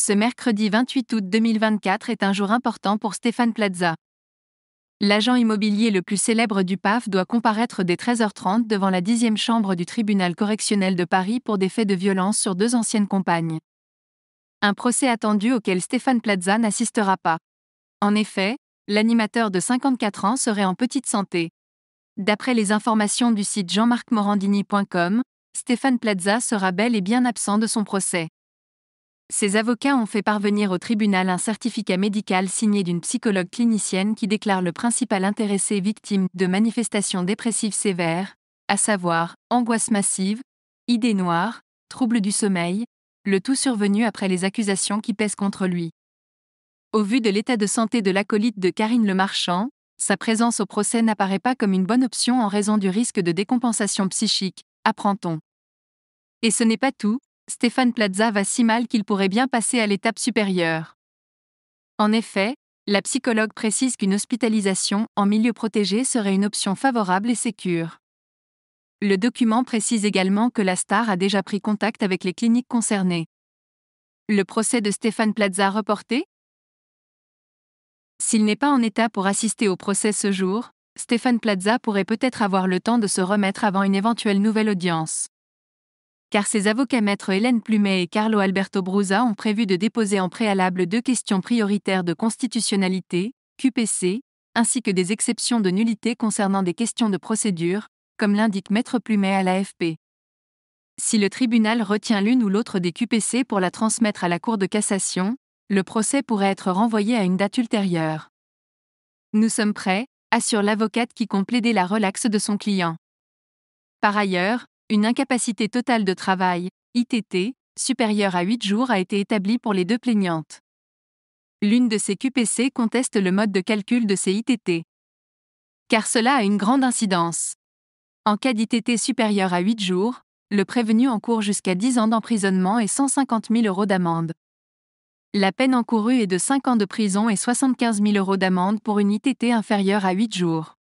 Ce mercredi 28 août 2024 est un jour important pour Stéphane Plaza. L'agent immobilier le plus célèbre du PAF doit comparaître dès 13h30 devant la 10e chambre du tribunal correctionnel de Paris pour des faits de violence sur deux anciennes compagnes. Un procès attendu auquel Stéphane Plaza n'assistera pas. En effet, l'animateur de 54 ans serait en petite santé. D'après les informations du site jean-marc-morandini.com, Stéphane Plaza sera bel et bien absent de son procès. Ses avocats ont fait parvenir au tribunal un certificat médical signé d'une psychologue clinicienne qui déclare le principal intéressé victime de manifestations dépressives sévères, à savoir angoisse massive, idées noires, troubles du sommeil, le tout survenu après les accusations qui pèsent contre lui. Au vu de l'état de santé de l'acolyte de Karine Le Marchand, sa présence au procès n'apparaît pas comme une bonne option en raison du risque de décompensation psychique, apprend-on. Et ce n'est pas tout, Stéphane Plaza va si mal qu'il pourrait bien passer à l'étape supérieure. En effet, la psychologue précise qu'une hospitalisation en milieu protégé serait une option favorable et sécure. Le document précise également que la star a déjà pris contact avec les cliniques concernées. Le procès de Stéphane Plaza reporté S'il n'est pas en état pour assister au procès ce jour, Stéphane Plaza pourrait peut-être avoir le temps de se remettre avant une éventuelle nouvelle audience car ses avocats Maître Hélène Plumet et Carlo Alberto Brusa ont prévu de déposer en préalable deux questions prioritaires de constitutionnalité, QPC, ainsi que des exceptions de nullité concernant des questions de procédure, comme l'indique maître Plumet à l'AFP. Si le tribunal retient l'une ou l'autre des QPC pour la transmettre à la Cour de cassation, le procès pourrait être renvoyé à une date ultérieure. Nous sommes prêts, assure l'avocate qui compte plaider la relaxe de son client. Par ailleurs, une incapacité totale de travail, ITT, supérieure à 8 jours a été établie pour les deux plaignantes. L'une de ces QPC conteste le mode de calcul de ces ITT. Car cela a une grande incidence. En cas d'ITT supérieur à 8 jours, le prévenu encourt jusqu'à 10 ans d'emprisonnement et 150 000 euros d'amende. La peine encourue est de 5 ans de prison et 75 000 euros d'amende pour une ITT inférieure à 8 jours.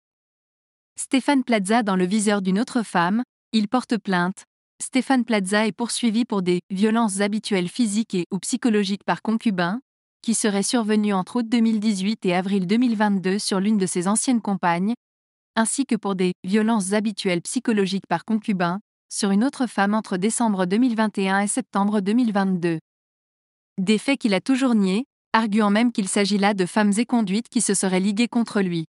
Stéphane Plaza dans le viseur d'une autre femme, il porte plainte. Stéphane Plaza est poursuivi pour des violences habituelles physiques et ou psychologiques par concubin, qui seraient survenues entre août 2018 et avril 2022 sur l'une de ses anciennes compagnes, ainsi que pour des violences habituelles psychologiques par concubin sur une autre femme entre décembre 2021 et septembre 2022. Des faits qu'il a toujours niés, arguant même qu'il s'agit là de femmes éconduites qui se seraient liguées contre lui.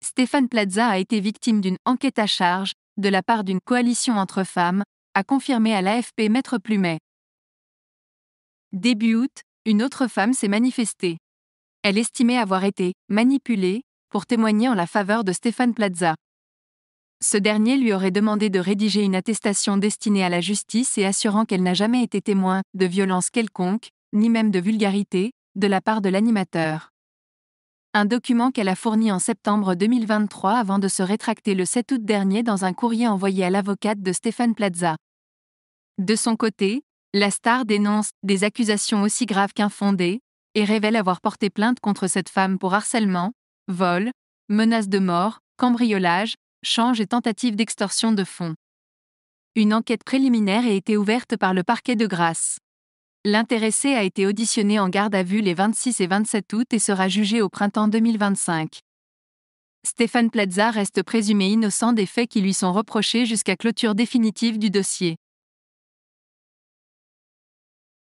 Stéphane Plaza a été victime d'une enquête à charge, de la part d'une coalition entre femmes, a confirmé à l'AFP Maître Plumet. Début août, une autre femme s'est manifestée. Elle estimait avoir été manipulée pour témoigner en la faveur de Stéphane Plaza. Ce dernier lui aurait demandé de rédiger une attestation destinée à la justice et assurant qu'elle n'a jamais été témoin de violence quelconque, ni même de vulgarité, de la part de l'animateur un document qu'elle a fourni en septembre 2023 avant de se rétracter le 7 août dernier dans un courrier envoyé à l'avocate de Stéphane Plaza. De son côté, la star dénonce des accusations aussi graves qu'infondées et révèle avoir porté plainte contre cette femme pour harcèlement, vol, menace de mort, cambriolage, change et tentative d'extorsion de fonds. Une enquête préliminaire a été ouverte par le parquet de Grasse. L'intéressé a été auditionné en garde à vue les 26 et 27 août et sera jugé au printemps 2025. Stéphane Plaza reste présumé innocent des faits qui lui sont reprochés jusqu'à clôture définitive du dossier.